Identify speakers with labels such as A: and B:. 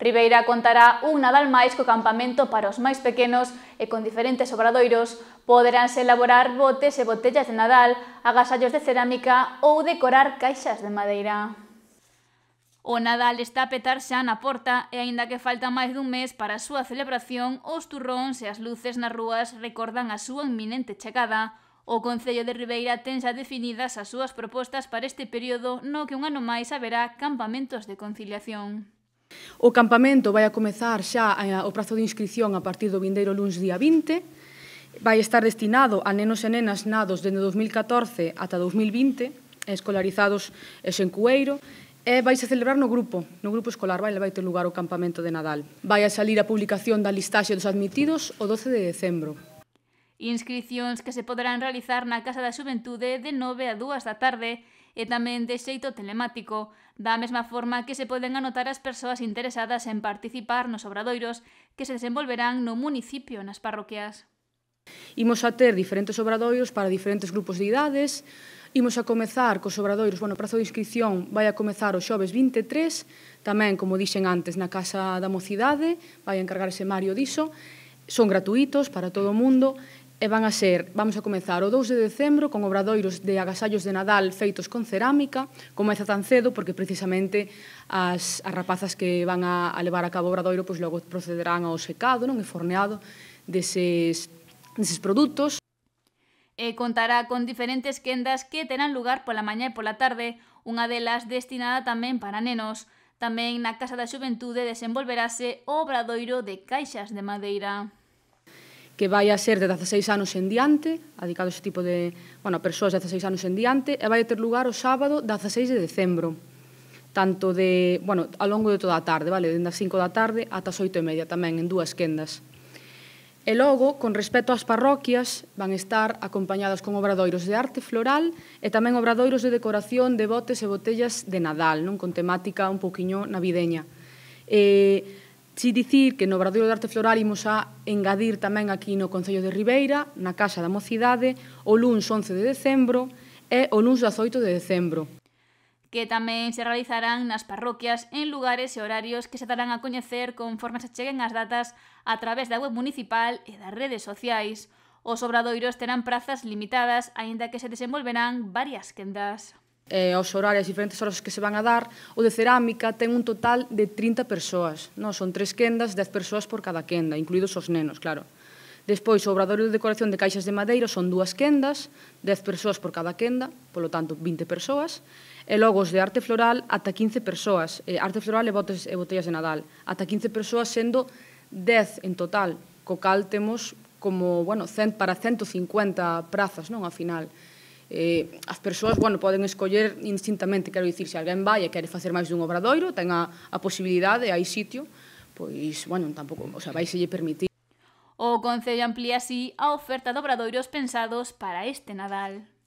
A: Ribeira contará un Nadal máis co campamento para os máis pequenos e con diferentes obradoiros poderánse elaborar botes e botellas de Nadal, agasallos de cerámica ou decorar caixas de madeira. O Nadal está a petar xa na porta e aínda que falta máis dun mes para a súa celebración, os turróns e as luces nas rúas recordan a súa inminente chegada. O Concello de Ribeira ten xa definidas as súas propostas para este período no que un ano máis haberá campamentos de conciliación.
B: O campamento vai a comezar xa eh, o prazo de inscripción a partir do vindeiro lunes día 20, vai estar destinado a nenos e nenas nados dende 2014 ata 2020, escolarizados en Cueiro, e vai se celebrar no grupo, no grupo escolar, vai, vai ter lugar o campamento de Nadal. Vai a salir a publicación da listaxe dos admitidos o 12 de decembro.
A: Inscripcións que se poderán realizar na Casa da Xuventude de 9 a 2 da tarde e tamén de xeito telemático, da mesma forma que se poden anotar as persoas interesadas en participar nos obradoiros que se desenvolverán no municipio nas parroquias.
B: Imos a ter diferentes obradoiros para diferentes grupos de idades, Imos a comezar cos obradoiros, bueno, o prazo de inscripción vai a comezar o xoves 23, tamén, como dixen antes, na Casa da Mocidade, vai a encargarse Mario diso, son gratuitos para todo o mundo e van a ser, vamos a comezar o 2 de decembro con obradoiros de agasallos de Nadal feitos con cerámica, comeza tan cedo porque precisamente as, as rapazas que van a, a levar a cabo o obradoiro pois logo procederán ao secado non e forneado deses, deses produtos.
A: E contará con diferentes quendas que terán lugar pola mañá e pola tarde, unha delas destinada tamén para nenos. Tamén na Casa da Xuventude desenvolverase o obradoiro de caixas de madeira
B: que vai a ser de 16 anos en diante, adicado a ese tipo de, bueno, a persoas de 16 anos en diante, e vai ter lugar o sábado 16 de decembro, tanto de, bueno, ao longo de toda a tarde, vale, dende as 5 da tarde ata as 8 e media tamén, en dúas quendas. E logo, con respecto ás parroquias, van estar acompañadas con obradoiros de arte floral e tamén obradoiros de decoración de botes e botellas de Nadal, non con temática un poquinho navideña. Eh, Si dicir que no Obradoiro de Arte Floral imos a engadir tamén aquí no Concello de Ribeira, na Casa da Mocidade, o luns 11 de decembro e o luns 18 de decembro.
A: Que tamén se realizarán nas parroquias en lugares e horarios que se darán a coñecer conforme se cheguen as datas a través da web municipal e das redes sociais. Os obradoiros terán prazas limitadas, aínda que se desenvolverán varias quendas
B: eh, aos horarios, as diferentes horas que se van a dar, o de cerámica ten un total de 30 persoas. No? Son tres quendas, 10 persoas por cada quenda, incluídos os nenos, claro. Despois, o obradorio de decoración de caixas de madeira son dúas quendas, 10 persoas por cada quenda, polo tanto, 20 persoas. E logo os de arte floral, ata 15 persoas. Eh, arte floral e, botes, e botellas de Nadal. Ata 15 persoas, sendo 10 en total, co cal temos como, bueno, 100, para 150 prazas, non, a final eh, as persoas, bueno, poden escoller instintamente, quero dicir, se alguén vai e quere facer máis dun obradoiro, ten a, a posibilidade, hai sitio, pois, bueno, tampouco, o sea, vai selle permitir.
A: O Concello amplía así a oferta de obradoiros pensados para este Nadal.